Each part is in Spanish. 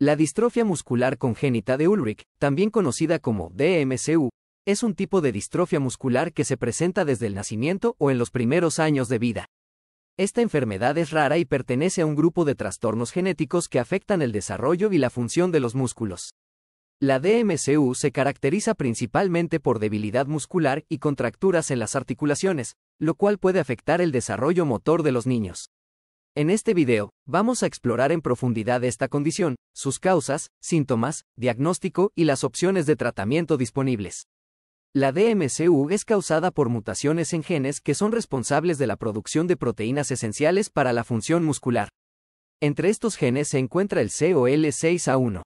La distrofia muscular congénita de Ulrich, también conocida como DMCU, es un tipo de distrofia muscular que se presenta desde el nacimiento o en los primeros años de vida. Esta enfermedad es rara y pertenece a un grupo de trastornos genéticos que afectan el desarrollo y la función de los músculos. La DMCU se caracteriza principalmente por debilidad muscular y contracturas en las articulaciones, lo cual puede afectar el desarrollo motor de los niños. En este video, vamos a explorar en profundidad esta condición, sus causas, síntomas, diagnóstico y las opciones de tratamiento disponibles. La DMCU es causada por mutaciones en genes que son responsables de la producción de proteínas esenciales para la función muscular. Entre estos genes se encuentra el COL6A1.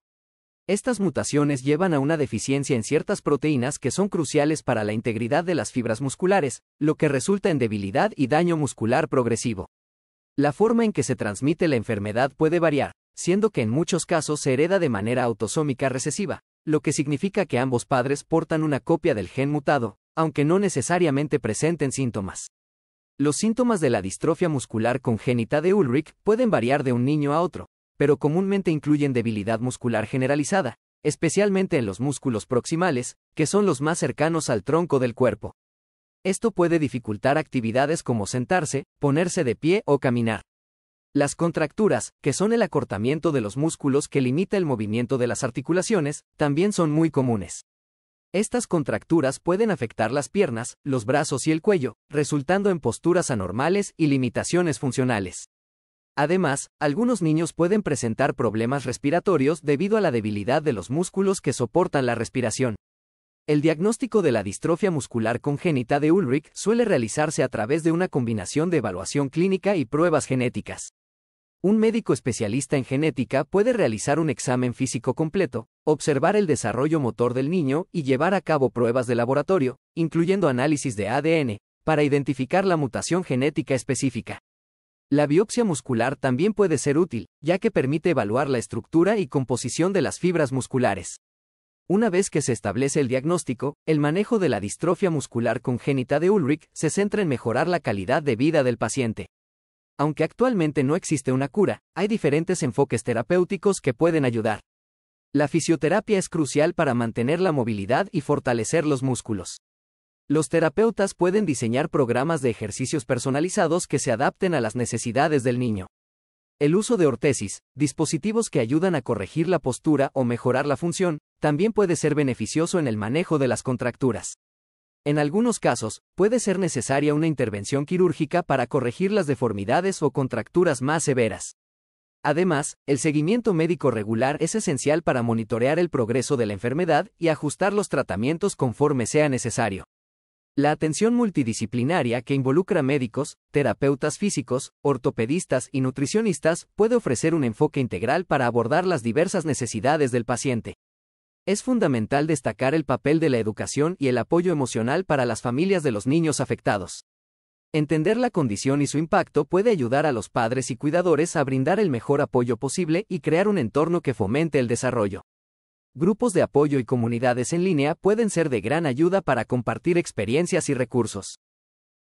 Estas mutaciones llevan a una deficiencia en ciertas proteínas que son cruciales para la integridad de las fibras musculares, lo que resulta en debilidad y daño muscular progresivo. La forma en que se transmite la enfermedad puede variar, siendo que en muchos casos se hereda de manera autosómica recesiva, lo que significa que ambos padres portan una copia del gen mutado, aunque no necesariamente presenten síntomas. Los síntomas de la distrofia muscular congénita de Ulrich pueden variar de un niño a otro, pero comúnmente incluyen debilidad muscular generalizada, especialmente en los músculos proximales, que son los más cercanos al tronco del cuerpo. Esto puede dificultar actividades como sentarse, ponerse de pie o caminar. Las contracturas, que son el acortamiento de los músculos que limita el movimiento de las articulaciones, también son muy comunes. Estas contracturas pueden afectar las piernas, los brazos y el cuello, resultando en posturas anormales y limitaciones funcionales. Además, algunos niños pueden presentar problemas respiratorios debido a la debilidad de los músculos que soportan la respiración. El diagnóstico de la distrofia muscular congénita de Ulrich suele realizarse a través de una combinación de evaluación clínica y pruebas genéticas. Un médico especialista en genética puede realizar un examen físico completo, observar el desarrollo motor del niño y llevar a cabo pruebas de laboratorio, incluyendo análisis de ADN, para identificar la mutación genética específica. La biopsia muscular también puede ser útil, ya que permite evaluar la estructura y composición de las fibras musculares. Una vez que se establece el diagnóstico, el manejo de la distrofia muscular congénita de Ulrich se centra en mejorar la calidad de vida del paciente. Aunque actualmente no existe una cura, hay diferentes enfoques terapéuticos que pueden ayudar. La fisioterapia es crucial para mantener la movilidad y fortalecer los músculos. Los terapeutas pueden diseñar programas de ejercicios personalizados que se adapten a las necesidades del niño. El uso de ortesis, dispositivos que ayudan a corregir la postura o mejorar la función, también puede ser beneficioso en el manejo de las contracturas. En algunos casos, puede ser necesaria una intervención quirúrgica para corregir las deformidades o contracturas más severas. Además, el seguimiento médico regular es esencial para monitorear el progreso de la enfermedad y ajustar los tratamientos conforme sea necesario. La atención multidisciplinaria que involucra médicos, terapeutas físicos, ortopedistas y nutricionistas puede ofrecer un enfoque integral para abordar las diversas necesidades del paciente. Es fundamental destacar el papel de la educación y el apoyo emocional para las familias de los niños afectados. Entender la condición y su impacto puede ayudar a los padres y cuidadores a brindar el mejor apoyo posible y crear un entorno que fomente el desarrollo. Grupos de apoyo y comunidades en línea pueden ser de gran ayuda para compartir experiencias y recursos.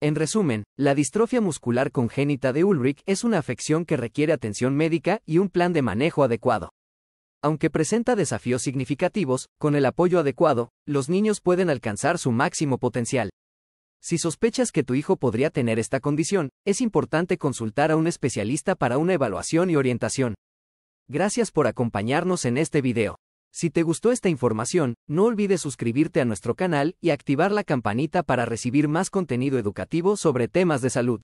En resumen, la distrofia muscular congénita de Ulrich es una afección que requiere atención médica y un plan de manejo adecuado. Aunque presenta desafíos significativos, con el apoyo adecuado, los niños pueden alcanzar su máximo potencial. Si sospechas que tu hijo podría tener esta condición, es importante consultar a un especialista para una evaluación y orientación. Gracias por acompañarnos en este video. Si te gustó esta información, no olvides suscribirte a nuestro canal y activar la campanita para recibir más contenido educativo sobre temas de salud.